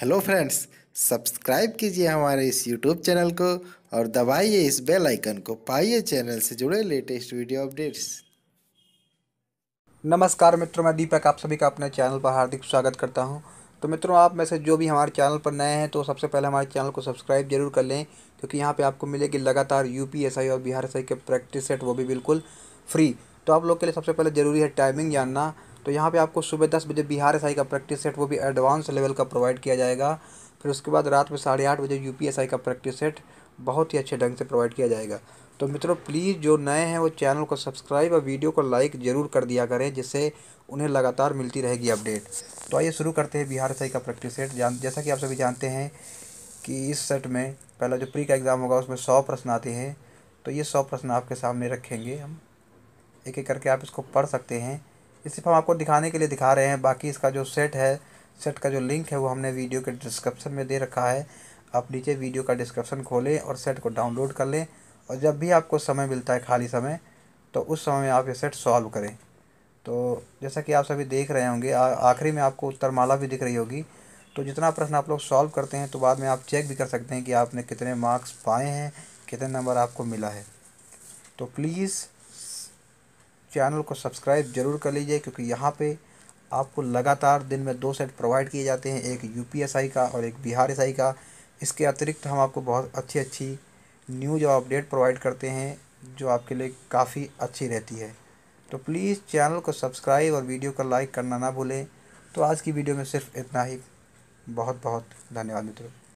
hello friends subscribe कीजिए हमारे इस यूट्यूब चैनल को और दबाइए इस बेल आइकन को पाइए चैनल से जुड़े लेटेस्ट वीडियो अपडेट्स नमस्कार मित्रों मैं दीपक आप सभी का अपने चैनल पर हार्दिक स्वागत करता हूं तो मित्रों आप में से जो भी हमारे चैनल पर नए हैं तो सबसे पहले हमारे चैनल को सब्सक्राइब जरूर कर लें क्योंकि यहाँ पर आपको मिलेगी लगातार यू और बिहार एस के प्रैक्टिस सेट वो भी बिल्कुल फ्री तो आप लोग के लिए सबसे पहले ज़रूरी है टाइमिंग जानना तो यहाँ पे आपको सुबह दस बजे बिहार एस का प्रैक्टिस सेट वो भी एडवांस लेवल का प्रोवाइड किया जाएगा फिर उसके बाद रात में साढ़े आठ बजे यू का प्रैक्टिस सेट बहुत ही अच्छे ढंग से प्रोवाइड किया जाएगा तो मित्रों प्लीज़ जो नए हैं वो चैनल को सब्सक्राइब और वीडियो को लाइक ज़रूर कर दिया करें जिससे उन्हें लगातार मिलती रहेगी अपडेट तो आइए शुरू करते हैं बिहार एस का प्रैक्टिस सेट जान जैसा कि आप सभी जानते हैं कि इस सेट में पहला जो प्री का एग्ज़ाम होगा उसमें सौ प्रश्न आते हैं तो ये सौ प्रश्न आपके सामने रखेंगे हम एक एक करके आप इसको पढ़ सकते हैं ये सिर्फ हम आपको दिखाने के लिए दिखा रहे हैं बाकी इसका जो सेट है सेट का जो लिंक है वो हमने वीडियो के डिस्क्रिप्शन में दे रखा है आप नीचे वीडियो का डिस्क्रिप्शन खोलें और सेट को डाउनलोड कर लें और जब भी आपको समय मिलता है खाली समय तो उस समय में आप ये सेट सॉल्व करें तो जैसा कि आप सभी देख रहे होंगे आखिरी में आपको उत्तरमाला भी दिख रही होगी तो जितना प्रश्न आप लोग सॉल्व करते हैं तो बाद में आप चेक भी कर सकते हैं कि आपने कितने मार्क्स पाए हैं कितने नंबर आपको मिला है तो प्लीज़ चैनल को सब्सक्राइब जरूर कर लीजिए क्योंकि यहाँ पे आपको लगातार दिन में दो सेट प्रोवाइड किए जाते हैं एक यूपीएसआई का और एक बिहार एस का इसके अतिरिक्त हम आपको बहुत अच्छी अच्छी न्यूज और अपडेट प्रोवाइड करते हैं जो आपके लिए काफ़ी अच्छी रहती है तो प्लीज़ चैनल को सब्सक्राइब और वीडियो को लाइक करना ना भूलें तो आज की वीडियो में सिर्फ इतना ही बहुत बहुत धन्यवाद मित्रों